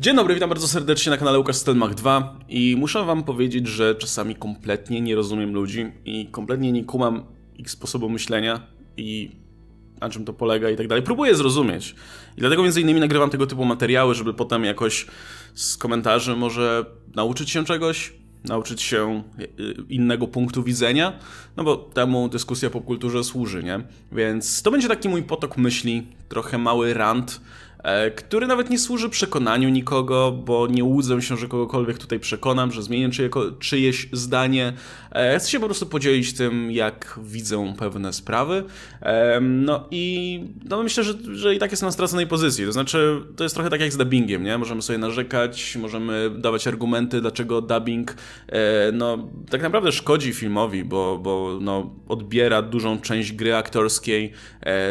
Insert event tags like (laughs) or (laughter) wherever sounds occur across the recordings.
Dzień dobry, witam bardzo serdecznie na kanale Łukasz Stelmach 2 i muszę wam powiedzieć, że czasami kompletnie nie rozumiem ludzi i kompletnie nie kumam ich sposobu myślenia i na czym to polega i tak dalej. Próbuję zrozumieć i dlatego między innymi nagrywam tego typu materiały, żeby potem jakoś z komentarzy może nauczyć się czegoś, nauczyć się e, innego punktu widzenia, no bo temu dyskusja popkulturze służy, nie? Więc to będzie taki mój potok myśli, trochę mały rant, E, który nawet nie służy przekonaniu nikogo, bo nie łudzę się, że kogokolwiek tutaj przekonam, że zmienię czyje, czyjeś zdanie. E, chcę się po prostu podzielić tym, jak widzę pewne sprawy. E, no i no myślę, że, że i tak jestem na straconej pozycji. To znaczy, to jest trochę tak jak z dubbingiem, nie? Możemy sobie narzekać, możemy dawać argumenty, dlaczego dubbing no, tak naprawdę szkodzi filmowi, bo, bo no, odbiera dużą część gry aktorskiej,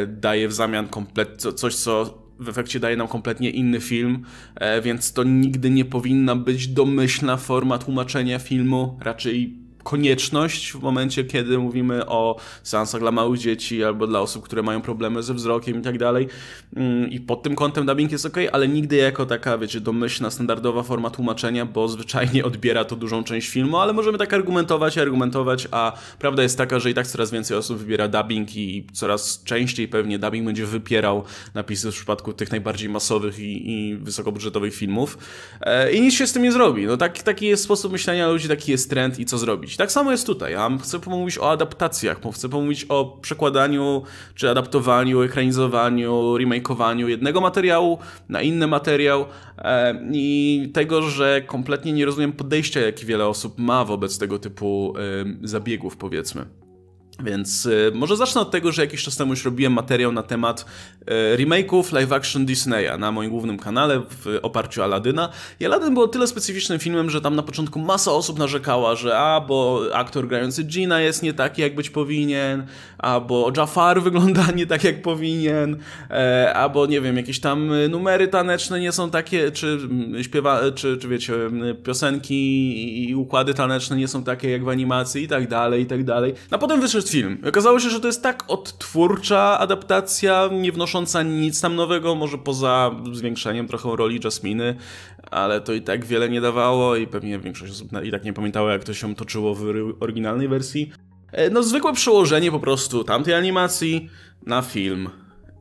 daje w zamian komplet coś, co w efekcie daje nam kompletnie inny film, e, więc to nigdy nie powinna być domyślna forma tłumaczenia filmu, raczej konieczność w momencie, kiedy mówimy o seansach dla małych dzieci albo dla osób, które mają problemy ze wzrokiem i tak dalej. Mm, I pod tym kątem dubbing jest ok, ale nigdy jako taka, wiecie, domyślna, standardowa forma tłumaczenia, bo zwyczajnie (laughs) odbiera to dużą część filmu, ale możemy tak argumentować i argumentować, a prawda jest taka, że i tak coraz więcej osób wybiera dubbing i coraz częściej pewnie dubbing będzie wypierał napisy w przypadku tych najbardziej masowych i, i wysokobudżetowych filmów. E, I nic się z tym nie zrobi. No tak, taki jest sposób myślenia ludzi, taki jest trend i co zrobić robić. Tak samo jest tutaj. Ja chcę pomówić o adaptacjach, chcę pomówić o przekładaniu, czy adaptowaniu, ekranizowaniu, remake'owaniu jednego materiału na inny materiał e, i tego, że kompletnie nie rozumiem podejścia, jakie wiele osób ma wobec tego typu e, zabiegów, powiedzmy. Więc e, może zacznę od tego, że jakiś czas temu już robiłem materiał na temat e, remake'ów live action Disneya na moim głównym kanale w oparciu oparciu Aladyna. I Aladyn był tyle specyficznym filmem, że tam na początku masa osób narzekała, że a, bo aktor grający Gina jest nie taki jak być powinien, a bo Jafar (laughs) wygląda nie tak jak powinien, albo e, a bo nie wiem, jakieś tam numery taneczne nie są takie, czy mm, śpiewa, czy, czy wiecie, mm, piosenki i, i układy taneczne nie są takie jak w animacji i tak dalej, i tak dalej. No, a potem wyszedł film. Okazało się, że to jest tak odtwórcza adaptacja, nie wnosząca nic tam nowego, może poza zwiększeniem trochę roli Jasminy, ale to i tak wiele nie dawało i pewnie większość osób i tak nie pamiętała, jak to się toczyło w oryginalnej wersji. E, no zwykłe przełożenie po prostu tamtej animacji na film.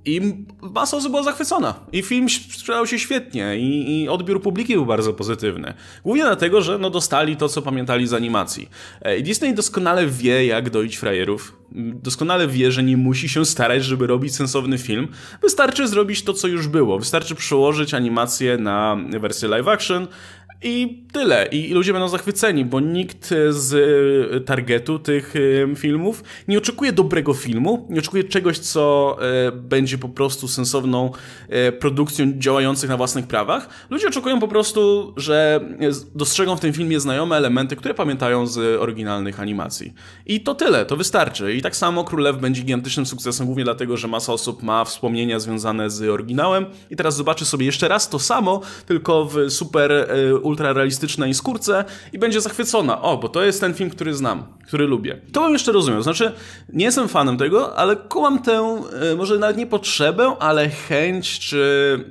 I masa osób była zachwycona. I film sprzedał się świetnie. I, I, odbiór publiki był bardzo pozytywny. Głównie dlatego, że no, dostali to, co pamiętali z animacji. E, Disney doskonale wie, jak doić frajerów. Doskonale wie, że nie musi się starać, żeby robić sensowny film. Wystarczy zrobić to, co już było. Wystarczy przełożyć animację na wersję live action i tyle. I ludzie będą zachwyceni, bo nikt z y, targetu tych filmów nie oczekuje dobrego filmu, nie oczekuje czegoś, co e, będzie po prostu sensowną e, produkcją działających na własnych prawach. Ludzie oczekują po prostu, że e, dostrzegą w tym filmie znajome elementy, które pamiętają z oryginalnych animacji. I to tyle, to wystarczy. I tak samo Królew będzie gigantycznym sukcesem, głównie dlatego, że masa osób ma wspomnienia związane z oryginałem i teraz zobaczy sobie jeszcze raz to samo, tylko w super ultrarealistycznej skórce i będzie zachwycona. O, bo to jest ten film, który znam, który lubię. To bym jeszcze rozumiał. Znaczy, nie jestem fanem tego, ale kołam tę, e, może nawet nie potrzebę, ale chęć czy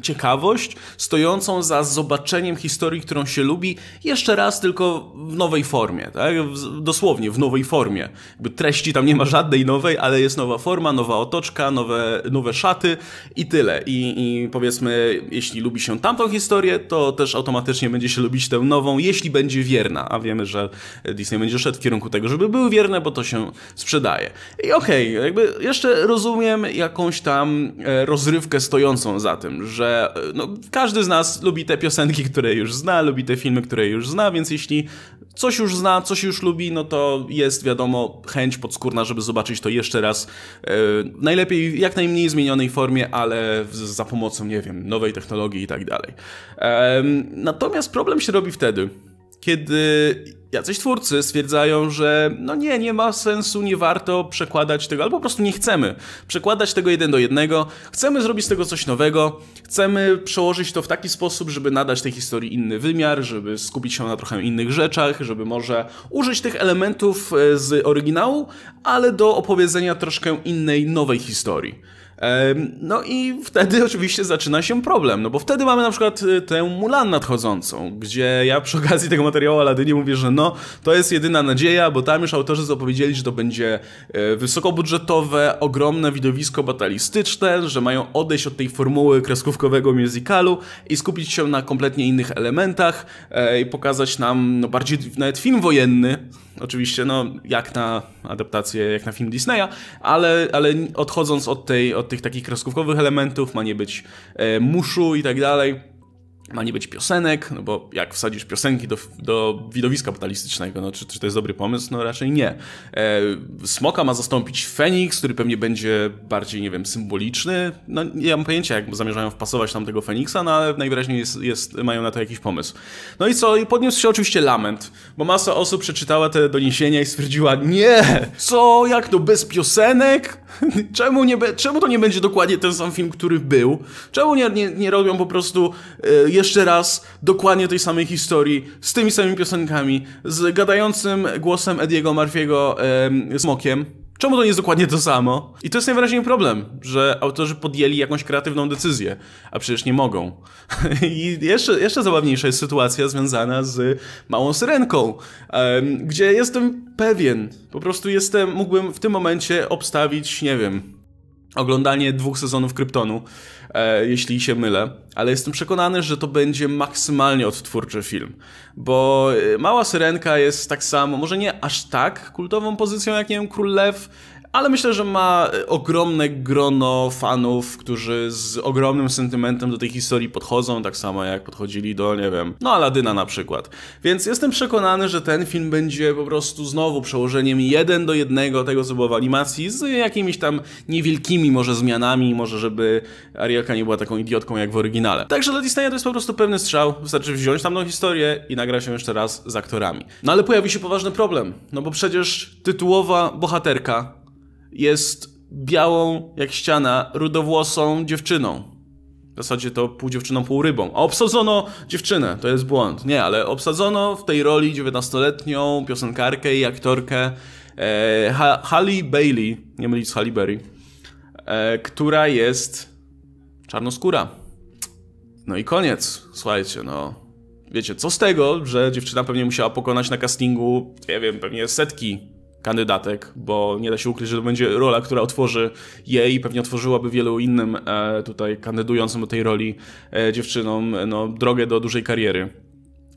ciekawość stojącą za zobaczeniem historii, którą się lubi, jeszcze raz tylko w nowej formie, tak? Dosłownie, w nowej formie. Jakby treści tam nie ma żadnej nowej, ale jest nowa forma, nowa otoczka, nowe, nowe szaty i tyle. I, i powiedzmy, jeśli lubi się tamtą historię, to też automatycznie będzie się lubić tę nową, jeśli będzie wierna. A wiemy, że Disney będzie szedł w kierunku tego, żeby były wierne, bo to się sprzedaje. I okej, okay, jakby jeszcze rozumiem jakąś tam e, rozrywkę stojącą za tym, że e, no, każdy z nas lubi te piosenki, które już zna, lubi te filmy, które już zna, więc jeśli coś już zna, coś już lubi, no to jest wiadomo chęć podskórna, żeby zobaczyć to jeszcze raz. Yy, najlepiej w jak najmniej zmienionej formie, ale za pomocą, nie wiem, nowej technologii i tak dalej. Natomiast problem problem się robi wtedy, kiedy jacyś twórcy stwierdzają, że no nie, nie ma sensu, nie warto przekładać tego, albo po prostu nie chcemy przekładać tego jeden do jednego, chcemy zrobić z tego coś nowego, chcemy przełożyć to w taki sposób, żeby nadać tej historii inny wymiar, żeby skupić się na trochę innych rzeczach, żeby może użyć tych elementów e, z oryginału, ale do opowiedzenia troszkę innej, nowej historii. No i wtedy (laughs) oczywiście zaczyna się problem, no bo wtedy mamy na przykład y, tę Mulan nadchodzącą, gdzie ja przy okazji tego materiału Aladynie mówię, że no, to jest jedyna nadzieja, bo tam już autorzy zapowiedzieli, że to będzie e, wysokobudżetowe, ogromne widowisko batalistyczne, że mają odejść od tej formuły kreskówkowego musicalu i skupić się na kompletnie innych elementach e, i pokazać nam no, bardziej nawet film wojenny, oczywiście no jak na adaptację, jak na film Disneya, ale, ale odchodząc od tej, od od tych takich kreskówkowych elementów, ma nie być e, muszu i tak dalej. Ma nie być piosenek, no bo jak wsadzisz piosenki do, do widowiska batalistycznego, no czy, czy to jest dobry pomysł? No raczej nie. E, smoka ma zastąpić Feniks, który pewnie będzie bardziej, nie wiem, symboliczny. No nie mam pojęcia, jak zamierzają wpasować tam tego Feniksa, no ale najwyraźniej jest, jest, mają na to jakiś pomysł. No i co? I podniósł się oczywiście lament, bo masa osób przeczytała te doniesienia i stwierdziła, nie, co, jak to bez piosenek? (laughs) czemu, nie be, czemu to nie będzie dokładnie ten sam film, który był? Czemu nie, nie, nie robią po prostu e, jeszcze raz dokładnie tej samej historii, z tymi samymi piosenkami, z gadającym głosem Ediego Marfiego Smokiem? Czemu to nie jest dokładnie to samo? I to jest najwyraźniej problem, że autorzy podjęli jakąś kreatywną decyzję, a przecież nie mogą. (laughs) I jeszcze, jeszcze zabawniejsza jest sytuacja związana z małą syrenką, gdzie jestem pewien, po prostu jestem, mógłbym w tym momencie obstawić, nie wiem, oglądanie dwóch sezonów Kryptonu E, jeśli się mylę, ale jestem przekonany, że to będzie maksymalnie odtwórczy film, bo e, Mała Syrenka jest tak samo, może nie aż tak kultową pozycją jak, nie wiem, Król Lew, ale myślę, że ma e, ogromne grono fanów, którzy z ogromnym sentymentem do tej historii podchodzą, tak samo jak podchodzili do, nie wiem, no Aladyna na przykład. Więc jestem przekonany, że ten film będzie po prostu znowu przełożeniem jeden do jednego tego, co było w animacji, z jakimiś tam niewielkimi może zmianami, może żeby Arielka nie była taką idiotką jak w oryginale. Także dla Disneya to jest po prostu pewny strzał, wystarczy wziąć tamtą historię i nagrać ją jeszcze raz z aktorami. No ale pojawi się poważny problem, no bo przecież tytułowa bohaterka jest białą jak ściana, rudowłosą dziewczyną. W zasadzie to pół dziewczyną, pół rybą. A obsadzono dziewczynę, to jest błąd. Nie, ale obsadzono w tej roli 19-letnią piosenkarkę i aktorkę e, ha Halle Bailey, nie mylić z Halle Berry, e, która jest czarnoskóra. No i koniec. Słuchajcie, no wiecie, co z tego, że dziewczyna pewnie musiała pokonać na castingu, nie wiem, pewnie setki kandydatek, bo nie da się ukryć, że to będzie rola, która otworzy jej i pewnie otworzyłaby wielu innym e, tutaj kandydującym do tej roli e, dziewczynom no, drogę do dużej kariery.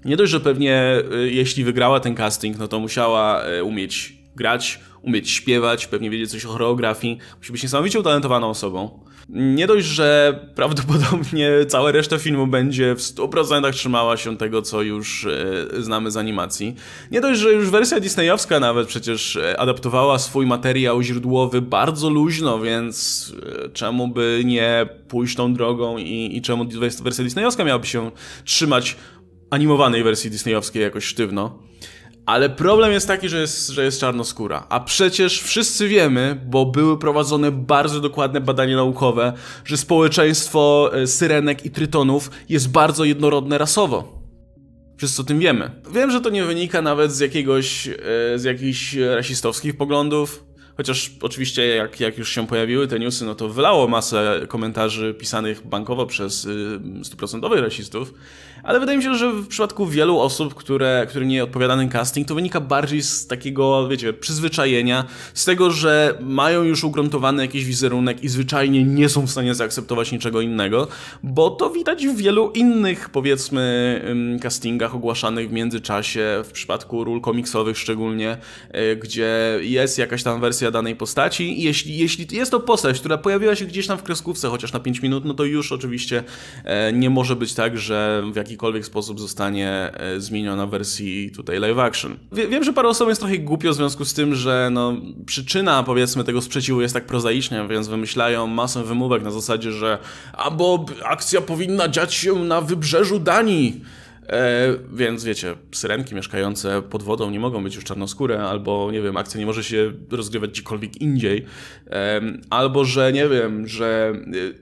Nie dość, że pewnie e, jeśli wygrała ten casting, no to musiała umieć grać, umieć śpiewać, pewnie wiedzieć coś o choreografii. Musi być niesamowicie utalentowaną osobą. Nie dość, że (laughs) prawdopodobnie cała reszta filmu będzie w 100% trzymała się tego, co już e, znamy z animacji. Nie dość, że już wersja disneyowska nawet przecież e, adaptowała swój materiał źródłowy bardzo luźno, więc e, czemu by nie pójść tą drogą i, i czemu wersja disneyowska miałaby się trzymać animowanej wersji disneyowskiej jakoś sztywno. Ale problem jest taki, że jest, że jest czarnoskóra. A przecież wszyscy wiemy, bo były prowadzone bardzo dokładne badania naukowe, że społeczeństwo e, syrenek i trytonów jest bardzo jednorodne rasowo. Wszyscy o tym wiemy. Wiem, że to nie wynika nawet z jakiegoś, e, z jakichś rasistowskich poglądów, Chociaż oczywiście jak, jak już się pojawiły te newsy, no to wylało masę komentarzy pisanych bankowo przez y, stuprocentowych rasistów, ale wydaje mi się, że w przypadku wielu osób, które, którym nie odpowiada ten casting, to wynika bardziej z takiego, wiecie, przyzwyczajenia, z tego, że mają już ugruntowany jakiś wizerunek i zwyczajnie nie są w stanie zaakceptować niczego innego, bo to widać w wielu innych, powiedzmy, castingach ogłaszanych w międzyczasie, w przypadku ról komiksowych szczególnie, y, gdzie jest jakaś tam wersja danej postaci. I jeśli, jeśli jest to postać, która pojawiła się gdzieś tam w kreskówce, chociaż na 5 minut, no to już oczywiście e, nie może być tak, że w jakikolwiek sposób zostanie e, zmieniona w wersji tutaj live action. Wiem, że parę osób jest trochę głupio w związku z tym, że no, przyczyna powiedzmy tego sprzeciwu jest tak prozaiczna, więc wymyślają masę wymówek na zasadzie, że albo akcja powinna dziać się na wybrzeżu Danii, E, więc wiecie, syrenki mieszkające pod wodą nie mogą być już czarnoskóre, albo nie wiem, akcja nie może się rozgrywać gdziekolwiek indziej, albo że nie wiem, że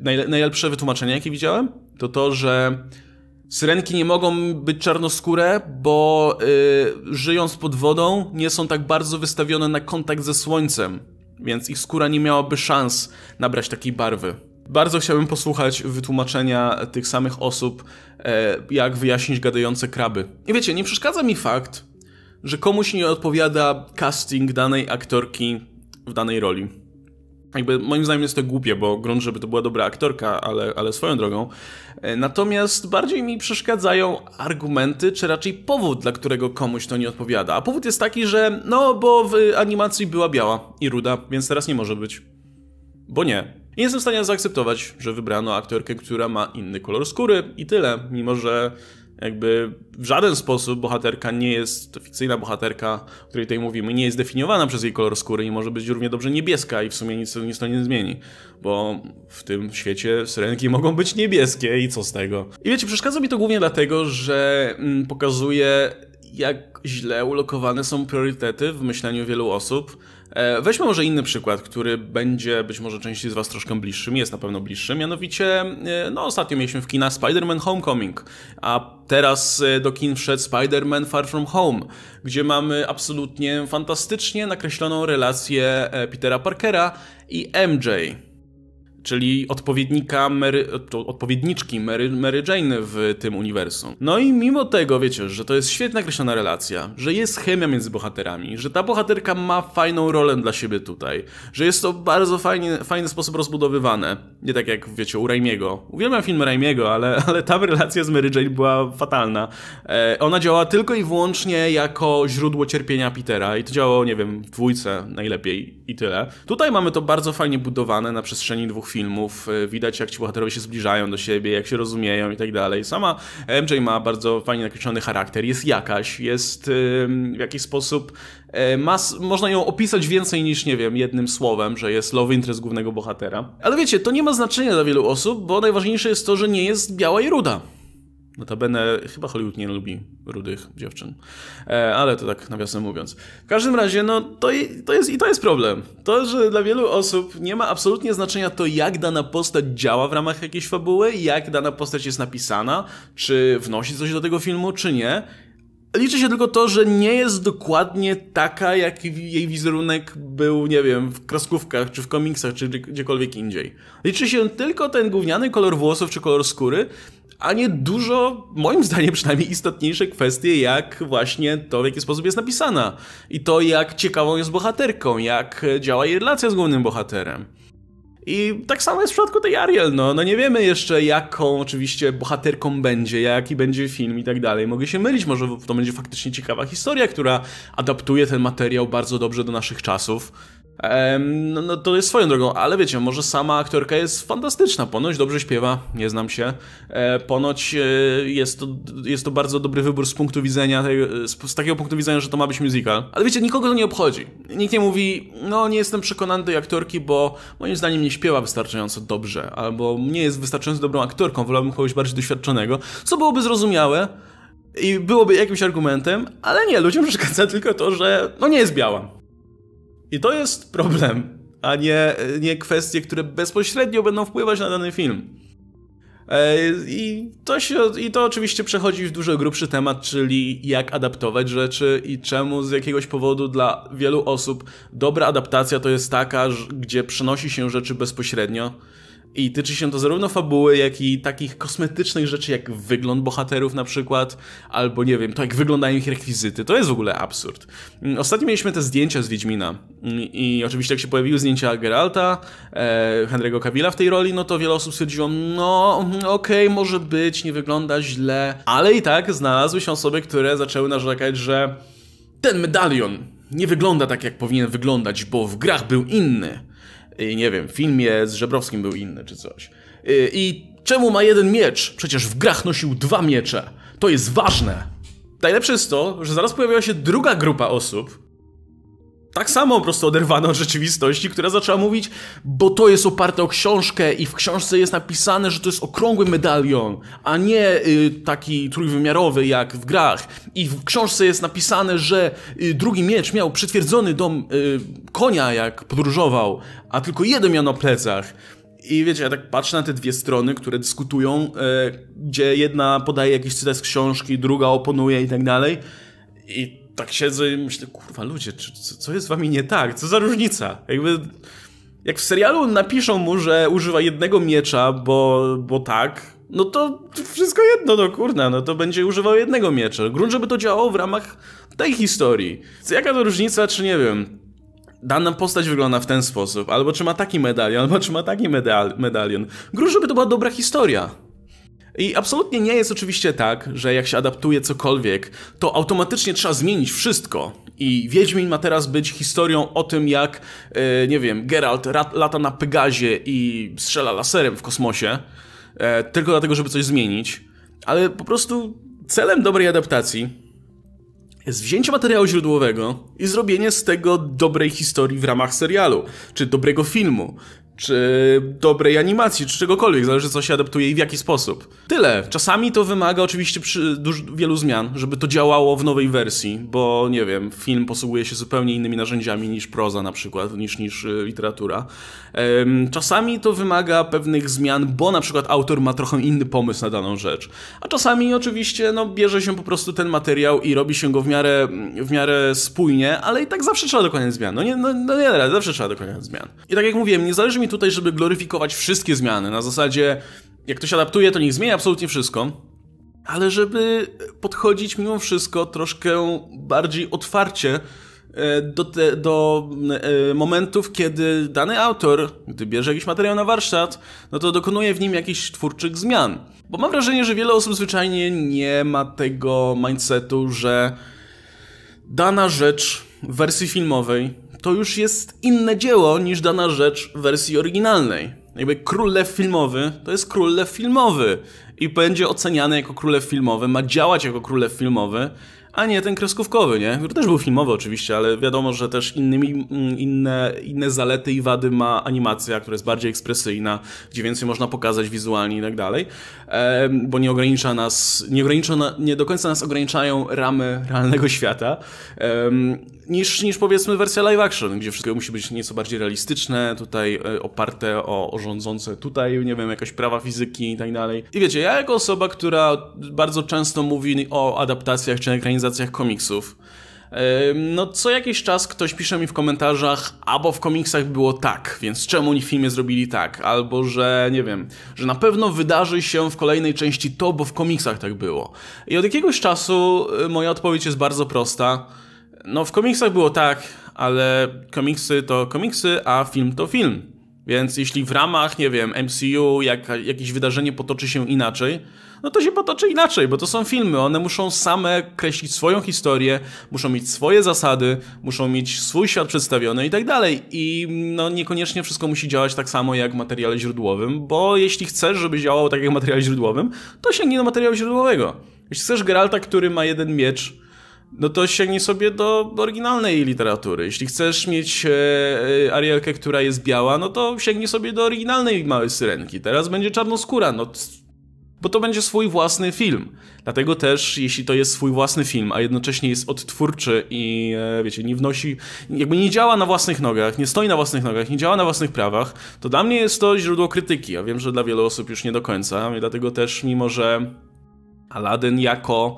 e, najlepsze wytłumaczenie, jakie widziałem, to to, że Syrenki nie mogą być czarnoskóre, bo e, żyjąc pod wodą nie są tak bardzo wystawione na kontakt ze słońcem, więc ich skóra nie miałaby szans nabrać takiej barwy. Bardzo chciałbym posłuchać wytłumaczenia tych samych osób, e, jak wyjaśnić gadające kraby. I wiecie, nie przeszkadza mi fakt, że komuś nie odpowiada casting danej aktorki w danej roli. Jakby moim zdaniem jest to głupie, bo grunt, żeby to była dobra aktorka, ale, ale swoją drogą. E, natomiast bardziej mi przeszkadzają argumenty, czy raczej powód, dla którego komuś to nie odpowiada. A powód jest taki, że no, bo w animacji była biała i ruda, więc teraz nie może być. Bo nie. Nie jestem w stanie zaakceptować, że wybrano aktorkę, która ma inny kolor skóry i tyle, mimo że jakby w żaden sposób bohaterka nie jest, to fikcyjna bohaterka, o której tutaj mówimy, nie jest definiowana przez jej kolor skóry i może być równie dobrze niebieska i w sumie nic, nic to nie zmieni, bo w tym świecie syrenki (laughs) mogą być niebieskie i co z tego. I wiecie, przeszkadza mi to głównie dlatego, że mm, pokazuje jak źle ulokowane są priorytety w myśleniu wielu osób, E, weźmy może inny przykład, który będzie być może części z Was troszkę bliższym, jest na pewno bliższy. mianowicie e, no ostatnio mieliśmy w kina Spider-Man Homecoming, a teraz e, do kin wszedł Spider-Man Far From Home, gdzie mamy absolutnie fantastycznie nakreśloną relację Petera Parkera i MJ czyli odpowiednika Mary, odpowiedniczki Mary, Mary Jane w tym uniwersum. No i mimo tego, wiecie, że to jest świetna określona relacja, że jest chemia między bohaterami, że ta bohaterka ma fajną rolę dla siebie tutaj, że jest to bardzo fajnie, fajny sposób rozbudowywane. Nie tak jak, wiecie, u Raimiego. Uwielbiam film Raimiego, ale, (laughs) ale ta relacja z Mary Jane była fatalna. E, ona działała tylko i wyłącznie jako źródło cierpienia Petera i to działało, nie wiem, w dwójce najlepiej i tyle. Tutaj mamy to bardzo fajnie budowane na przestrzeni dwóch dwóch filmów. E, widać, jak ci bohaterowie się zbliżają do siebie, jak się rozumieją i tak dalej. Sama MJ ma bardzo fajnie nakreślony charakter, jest jakaś, jest e, w jakiś sposób e, Mas, można ją opisać więcej niż, nie wiem, jednym słowem, że jest love interest głównego bohatera. Ale wiecie, to nie ma znaczenia dla wielu osób, bo najważniejsze jest to, że nie jest biała i ruda. Notabene chyba Hollywood nie lubi rudych dziewczyn. E, ale to tak nawiasem mówiąc. W każdym razie, no to, to jest i to jest problem. To, że dla wielu osób nie ma absolutnie znaczenia to, jak dana postać działa w ramach jakiejś fabuły, jak dana postać jest napisana, czy wnosi coś do tego filmu, czy nie liczy się tylko to, że nie jest dokładnie taka, jak jej wizerunek był, nie wiem, w kreskówkach, czy w komiksach, czy gdziekolwiek indziej. Liczy się tylko ten gówniany kolor włosów, czy kolor skóry, a nie dużo, moim zdaniem przynajmniej istotniejsze kwestie, jak właśnie to, w jaki sposób jest napisana. I to, jak ciekawą jest bohaterką, jak działa jej relacja z głównym bohaterem. I tak samo jest w przypadku tej Ariel, no, no nie wiemy jeszcze jaką oczywiście bohaterką będzie, jaki będzie film i tak dalej. Mogę się mylić, może to będzie faktycznie ciekawa historia, która adaptuje ten materiał bardzo dobrze do naszych czasów. Ehm, no, no, to jest swoją drogą, ale wiecie, może sama aktorka jest fantastyczna, ponoć dobrze śpiewa, nie znam się. E, ponoć e, jest, to, jest to bardzo dobry wybór z punktu widzenia, z, z, takiego punktu widzenia, że to ma być musical. Ale wiecie, nikogo to nie obchodzi. Nikt nie mówi, no nie jestem przekonany tej aktorki, bo moim zdaniem nie śpiewa wystarczająco dobrze, albo nie jest wystarczająco dobrą aktorką, wolałbym kogoś bardziej doświadczonego, co byłoby zrozumiałe, i byłoby jakimś argumentem, ale nie, ludziom przeszkadza tylko to, że no nie jest biała. I to jest problem, a nie, nie kwestie, które bezpośrednio będą wpływać na dany film. E, I to, się, I to oczywiście przechodzi w dużo grubszy temat, czyli jak adaptować rzeczy i czemu z jakiegoś powodu dla wielu osób dobra adaptacja to jest taka, gdzie przenosi się rzeczy bezpośrednio i tyczy się to zarówno fabuły, jak i takich kosmetycznych rzeczy, jak wygląd bohaterów na przykład, albo nie wiem, to jak wyglądają ich rekwizyty. To jest w ogóle absurd. Mm, ostatnio mieliśmy te zdjęcia z Wiedźmina mm, i, oczywiście jak się pojawiły zdjęcia Geralta, e, Henry'ego Cavilla w tej roli, no to wiele osób stwierdziło, no mm, okej, okay, może być, nie wygląda źle, ale i tak znalazły się osoby, które zaczęły narzekać, że ten medalion nie wygląda tak, jak powinien wyglądać, bo w grach był inny nie wiem, w filmie z Żebrowskim był inny czy coś. I czemu ma jeden miecz? Przecież w grach nosił dwa miecze. To jest ważne. Najlepsze jest to, że zaraz pojawiła się druga grupa osób, tak samo po prostu oderwana od rzeczywistości, która zaczęła mówić, bo to jest oparte o książkę i w książce jest napisane, że to jest okrągły medalion, a nie y, taki trójwymiarowy jak w grach. I w książce jest napisane, że y, drugi miecz miał przytwierdzony do y, konia, jak podróżował, a tylko jeden miał na plecach. I wiecie, ja tak patrzę na te dwie strony, które dyskutują, e, gdzie jedna podaje jakiś cytat z książki, druga oponuje i tak dalej. I tak siedzę i myślę, kurwa ludzie, czy, co, co jest z wami nie tak? Co za różnica? Jakby... Jak w serialu napiszą mu, że używa jednego miecza, bo, bo tak, no to wszystko jedno, no kurna, no to będzie używał jednego miecza. Grunt, żeby to działało w ramach tej historii. Jaka to różnica, czy nie wiem. Dana postać wygląda w ten sposób, albo czy ma taki medalion, albo czy ma taki medal medalion. Grunt, żeby to była dobra historia. I absolutnie nie jest oczywiście tak, że jak się adaptuje cokolwiek, to automatycznie trzeba zmienić wszystko. I Wiedźmin ma teraz być historią o tym, jak, e, nie wiem, Geralt rat, lata na Pegazie i strzela laserem w kosmosie, e, tylko dlatego, żeby coś zmienić. Ale po prostu celem dobrej adaptacji jest wzięcie materiału źródłowego i zrobienie z tego dobrej historii w ramach serialu, czy dobrego filmu czy dobrej animacji, czy czegokolwiek, zależy co się adaptuje i w jaki sposób. Tyle. Czasami to wymaga oczywiście dużo, wielu zmian, żeby to działało w nowej wersji, bo nie wiem, film posługuje się zupełnie innymi narzędziami niż proza na przykład, niż, niż y, literatura. Czasami to wymaga pewnych zmian, bo na przykład autor ma trochę inny pomysł na daną rzecz. A czasami oczywiście no, bierze się po prostu ten materiał i robi się go w miarę, w miarę spójnie, ale i tak zawsze trzeba dokonać zmian. No nie, no, no nie, zawsze trzeba dokonać zmian. I tak jak mówiłem, nie zależy mi tutaj, żeby gloryfikować wszystkie zmiany. Na zasadzie, jak to się adaptuje, to niech zmienia absolutnie wszystko. Ale żeby podchodzić mimo wszystko troszkę bardziej otwarcie e, do, te, do e, momentów, kiedy dany autor, gdy bierze jakiś materiał na warsztat, no to dokonuje w nim jakichś twórczych zmian. Bo mam wrażenie, że wiele osób zwyczajnie nie ma tego mindsetu, że dana rzecz w wersji filmowej to już jest inne dzieło niż dana rzecz w wersji oryginalnej. Jakby królew filmowy to jest królew filmowy i będzie oceniany jako królew filmowy, ma działać jako królew filmowy a nie ten kreskówkowy, nie? Który też był filmowy oczywiście, ale wiadomo, że też innymi, mm, inne, inne zalety i wady ma animacja, która jest bardziej ekspresyjna, gdzie więcej można pokazać wizualnie i tak dalej, bo nie ogranicza nas, nie, ogranicza, nie do końca nas ograniczają ramy realnego świata, niż, niż powiedzmy wersja live action, gdzie wszystko musi być nieco bardziej realistyczne, tutaj e, oparte o, o rządzące tutaj, nie wiem, jakieś prawa fizyki i tak dalej. I wiecie, ja jako osoba, która bardzo często mówi o adaptacjach czy ekranizacjach ekranizacjach komiksów. No, co jakiś czas ktoś pisze mi w komentarzach, albo w komiksach było tak, więc czemu oni w filmie zrobili tak, albo że nie wiem, że na pewno wydarzy się w kolejnej części to, bo w komiksach tak było. I od jakiegoś czasu y, moja odpowiedź jest bardzo prosta. No, w komiksach było tak, ale komiksy to komiksy, a film to film. Więc jeśli w ramach, nie wiem, MCU jak, jakieś wydarzenie potoczy się inaczej, no to się potoczy inaczej, bo to są filmy. One muszą same kreślić swoją historię, muszą mieć swoje zasady, muszą mieć swój świat przedstawiony i tak dalej. I no niekoniecznie wszystko musi działać tak samo jak w materiale źródłowym, bo jeśli chcesz, żeby działało tak jak w materiale źródłowym, to sięgnij do materiału źródłowego. Jeśli chcesz Geralta, który ma jeden miecz, no to sięgnij sobie do oryginalnej literatury. Jeśli chcesz mieć e, e, Arielkę, która jest biała, no to sięgnij sobie do oryginalnej Małej Syrenki. Teraz będzie czarnoskóra, no bo to będzie swój własny film. Dlatego też, jeśli to jest swój własny film, a jednocześnie jest odtwórczy i e, wiecie, nie wnosi, jakby nie działa na własnych nogach, nie stoi na własnych nogach, nie działa na własnych prawach, to dla mnie jest to źródło krytyki. Ja wiem, że dla wielu osób już nie do końca, dlatego też, mimo że Aladdin jako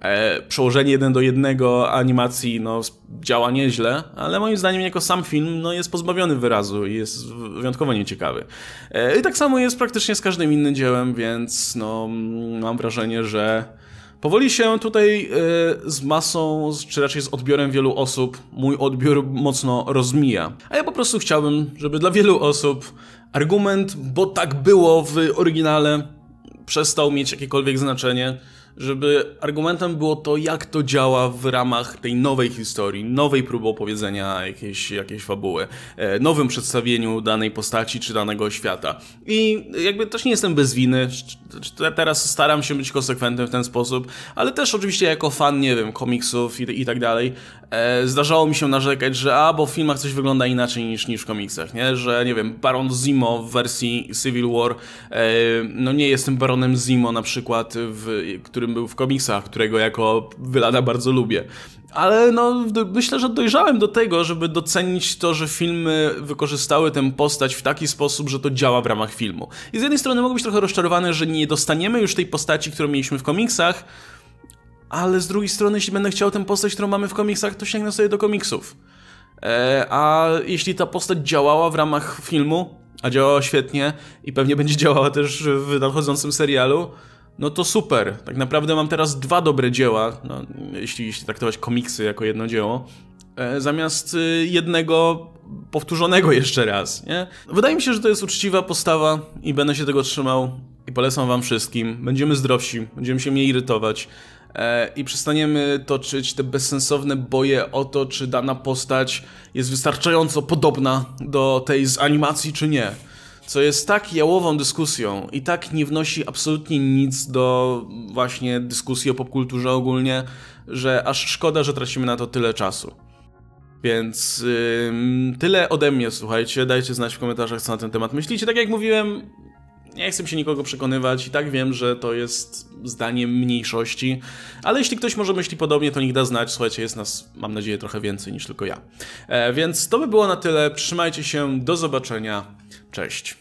E, przełożenie jeden do jednego animacji no, działa nieźle, ale moim zdaniem jako sam film no, jest pozbawiony wyrazu i jest wyjątkowo nieciekawy. E, I tak samo jest praktycznie z każdym innym dziełem, więc no, mam wrażenie, że powoli się tutaj e, z masą, czy raczej z odbiorem wielu osób, mój odbiór mocno rozmija. A ja po prostu chciałbym, żeby dla wielu osób argument, bo tak było w oryginale, przestał mieć jakiekolwiek znaczenie żeby argumentem było to, jak to działa w ramach tej nowej historii, nowej próby opowiedzenia jakiejś, jakiejś fabuły, e, nowym przedstawieniu danej postaci czy danego świata. I jakby też nie jestem bez winy, teraz staram się być konsekwentny w ten sposób, ale też oczywiście jako fan, nie wiem, komiksów i, i tak dalej, e, zdarzało mi się narzekać, że a, bo w filmach coś wygląda inaczej niż, niż w komiksach, nie? Że, nie wiem, Baron Zimo w wersji Civil War, e, no nie jestem Baronem Zimo na przykład, w, który którym był w komiksach, którego jako wylana bardzo lubię. Ale no, myślę, że dojrzałem do tego, żeby docenić to, że filmy wykorzystały tę postać w taki sposób, że to działa w ramach filmu. I z jednej strony mogę być trochę rozczarowany, że nie dostaniemy już tej postaci, którą mieliśmy w komiksach, ale z drugiej strony, jeśli będę chciał tę postać, którą mamy w komiksach, to sięgnę sobie do komiksów. E, a jeśli ta postać działała w ramach filmu, a działała świetnie i pewnie będzie działała też w nadchodzącym serialu, no to super. Tak naprawdę mam teraz dwa dobre dzieła, no, jeśli, jeśli traktować komiksy jako jedno dzieło, e, zamiast y, jednego powtórzonego (laughs) jeszcze raz, nie? Wydaje mi się, że to jest uczciwa postawa i będę się tego trzymał i polecam wam wszystkim. Będziemy zdrowsi, będziemy się mniej irytować e, i przestaniemy toczyć te bezsensowne boje o to, czy dana postać jest wystarczająco podobna do tej z animacji, czy nie co jest tak jałową dyskusją i tak nie wnosi absolutnie nic do właśnie dyskusji o popkulturze ogólnie, że aż szkoda, że tracimy na to tyle czasu. Więc yy, tyle ode mnie, słuchajcie. Dajcie znać w komentarzach, co na ten temat myślicie. Tak jak mówiłem, nie chcę się nikogo przekonywać i tak wiem, że to jest zdanie mniejszości, ale jeśli ktoś może myśli podobnie, to niech da znać. Słuchajcie, jest nas, mam nadzieję, trochę więcej niż tylko ja. E, więc to by było na tyle. Trzymajcie się, do zobaczenia. Cześć.